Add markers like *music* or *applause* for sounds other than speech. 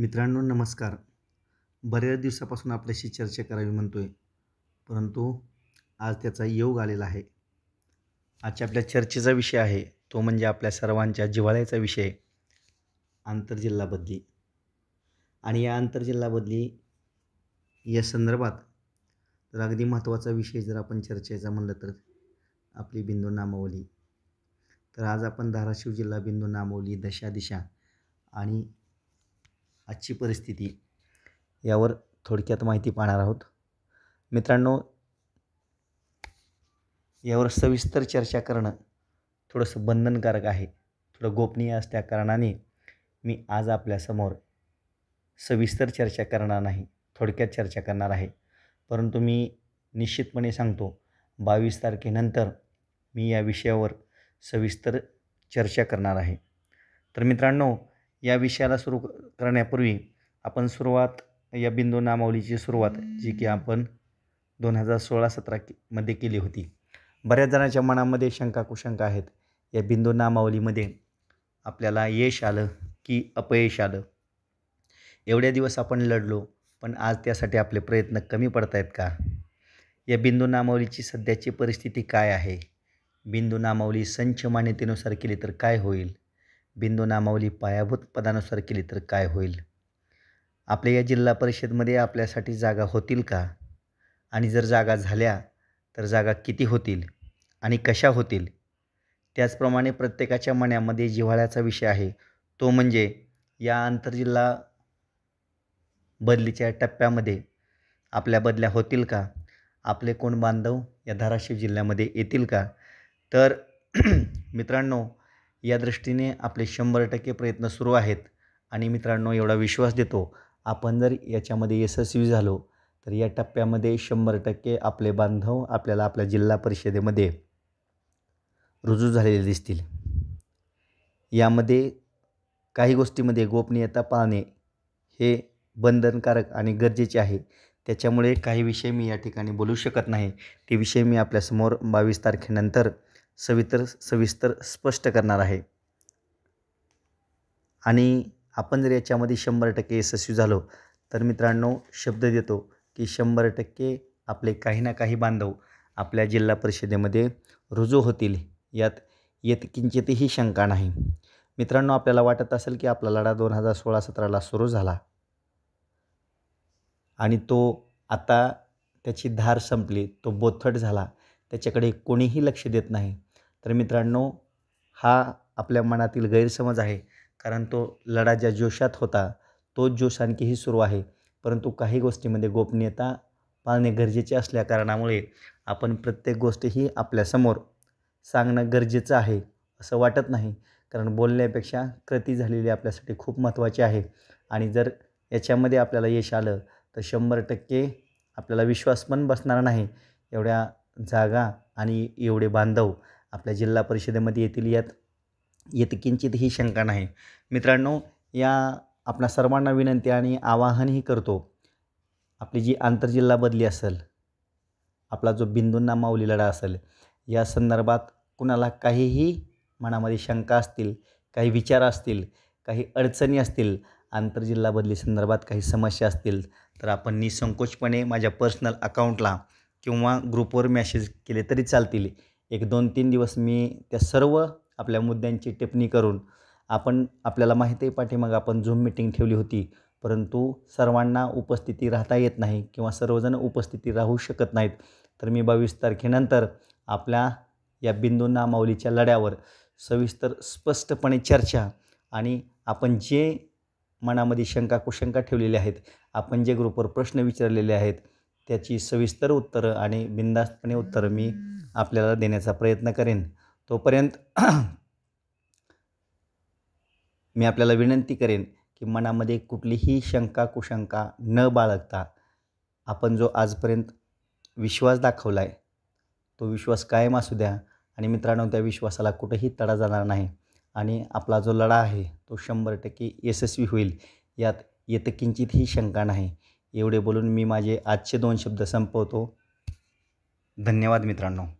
मित्रांनो नमस्कार बऱ्याच दिवसापासून आपल्याशी चर्चा करावी म्हणतो आहे परंतु आज त्याचा योग आलेला आहे आजच्या आपल्या चर्चेचा विषय आहे तो म्हणजे आपल्या सर्वांच्या जिव्हाळ्याचा विषय आंतरजिल्हा बदली आणि या आंतरजिल्हा बदली या संदर्भात तर अगदी महत्त्वाचा विषय जर आपण चर्चेचा म्हणलं तर आपली बिंदू नामावली तर आज आपण धाराशिव जिल्हा बिंदू नामावली दशा दिशा आणि आजची परिस्थिती यावर थोडक्यात माहिती पाहणार आहोत मित्रांनो यावर सविस्तर चर्चा करणं थोडंसं बंधनकारक आहे थोडं गोपनीय असल्या कारणाने मी आज आपल्यासमोर सविस्तर चर्चा करणार नाही थोडक्यात चर्चा करणार आहे परंतु मी निश्चितपणे सांगतो बावीस तारखेनंतर मी या विषयावर सविस्तर चर्चा करणार आहे तर मित्रांनो या विषयाला सुरू करण्यापूर्वी आपण सुरुवात या बिंदू नामावलीची सुरुवात जी की आपण दोन हजार सोळा सतरामध्ये मध्ये केली होती बऱ्याच जणांच्या मनामध्ये शंका कुशंका आहेत या बिंदू नामावलीमध्ये आपल्याला यश आलं की अपयश आलं एवढ्या दिवस आपण लढलो पण आज त्यासाठी आपले प्रयत्न कमी पडत आहेत का या बिंदू नामावलीची सध्याची परिस्थिती काय आहे बिंदू नामावली संच मान्यतेनुसार केली तर काय होईल बिंदू नामावली पायाभूत पदानुसार केली तर काय होईल आपल्या या जिल्हा परिषदमध्ये आपल्यासाठी जागा होतील का आणि जर जागा झाल्या तर जागा किती होतील आणि कशा होतील त्याचप्रमाणे प्रत्येकाच्या मनामध्ये जिव्हाळ्याचा विषय आहे तो म्हणजे या आंतरजिल्हा बदलीच्या टप्प्यामध्ये आपल्या बदल्या होतील का आपले कोण बांधव या धाराशिव जिल्ह्यामध्ये येतील का तर *clears throat* मित्रांनो या दृष्टीने आपले शंभर टक्के प्रयत्न सुरू आहेत आणि मित्रांनो एवढा विश्वास देतो आपण जर याच्यामध्ये यशस्वी झालो तर या टप्प्यामध्ये शंभर टक्के आपले बांधव आपल्याला आपल्या जिल्हा परिषदेमध्ये रुजू झालेले दिसतील यामध्ये काही गोष्टीमध्ये गोपनीयता पाळणे हे बंधनकारक आणि गरजेचे आहे त्याच्यामुळे काही विषय मी या ठिकाणी बोलू शकत नाही ते विषय मी आपल्यासमोर बावीस तारखेनंतर सवितर सविस्तर स्पष्ट करणार आहे आणि आपण जर याच्यामध्ये शंभर टक्के यशस्वी झालो तर मित्रांनो शब्द देतो की शंभर टक्के आपले काही ना काही बांधव आपल्या जिल्हा परिषदेमध्ये रुजू होतील यात येत किंचितही शंका नाही मित्रांनो आपल्याला वाटत असेल की आपला लढा दोन हजार सोळा सतराला सुरू झाला आणि तो आता त्याची धार संपली तो बोथट झाला त्याच्याकडे कोणीही लक्ष देत नाही तर मित्रांनो हा आपल्या मनातील गैरसमज आहे कारण तो लढा ज्या जोशात होता तोच जोश आणखीही सुरू आहे परंतु काही गोष्टीमध्ये गोपनीयता पाळणे गरजेचे असल्या कारणामुळे आपण प्रत्येक गोष्ट ही आपल्यासमोर सांगणं गरजेचं आहे असं वाटत नाही कारण बोलण्यापेक्षा कृती झालेली आपल्यासाठी खूप महत्त्वाची आहे आणि जर याच्यामध्ये आपल्याला यश आलं तर शंभर टक्के आपल्याला विश्वास पण बसणार नाही एवढ्या जागा आणि एवढे बांधव आपल्या जिल्हा परिषदेमध्ये येतील यात येत किंचित ही शंका नाही मित्रांनो या आपणा सर्वांना विनंती आणि आवाहनही करतो आपली जी आंतरजिल्हा बदली असेल आपला जो बिंदूंना माऊली लढा असेल या संदर्भात कुणाला काहीही मनामध्ये शंका असतील काही विचार असतील काही अडचणी असतील आंतरजिल्हा बदली संदर्भात काही समस्या असतील तर आपण निसंकोचपणे माझ्या पर्सनल अकाउंटला किंवा ग्रुपवर मॅसेज केले तरी चालतील एक दोन तीन दिवस मी त्या सर्व आपल्या मुद्द्यांची टिप्पणी करून आपण आपल्याला माहिती आहे मग आपण झूम मिटिंग ठेवली होती परंतु सर्वांना उपस्थिती राहता येत नाही किंवा सर्वजण उपस्थिती राहू शकत नाहीत तर मी बावीस तारखेनंतर आपल्या या बिंदूंना माऊलीच्या लढ्यावर सविस्तर स्पष्टपणे चर्चा आणि आपण जे मनामध्ये शंका कुशंका ठेवलेल्या आहेत आपण जे ग्रुपवर प्रश्न विचारलेले आहेत त्याची सविस्तर उत्तरं आणि बिंदास्तपणे उत्तरं मी आपल्याला देण्याचा प्रयत्न करेन तोपर्यंत *clears throat* मी आपल्याला विनंती करेन की मनामध्ये कुठलीही शंका कुशंका न बाळगता आपण जो आजपर्यंत विश्वास दाखवला आहे तो विश्वास कायम असू द्या आणि मित्रांनो त्या विश्वासाला कुठंही तडा जाणार नाही आणि आपला जो लढा आहे तो शंभर टक्के यशस्वी होईल यात येतं किंचितही शंका नाही एवढे बोलून मी माझे आजचे दोन शब्द संपवतो धन्यवाद मित्रांनो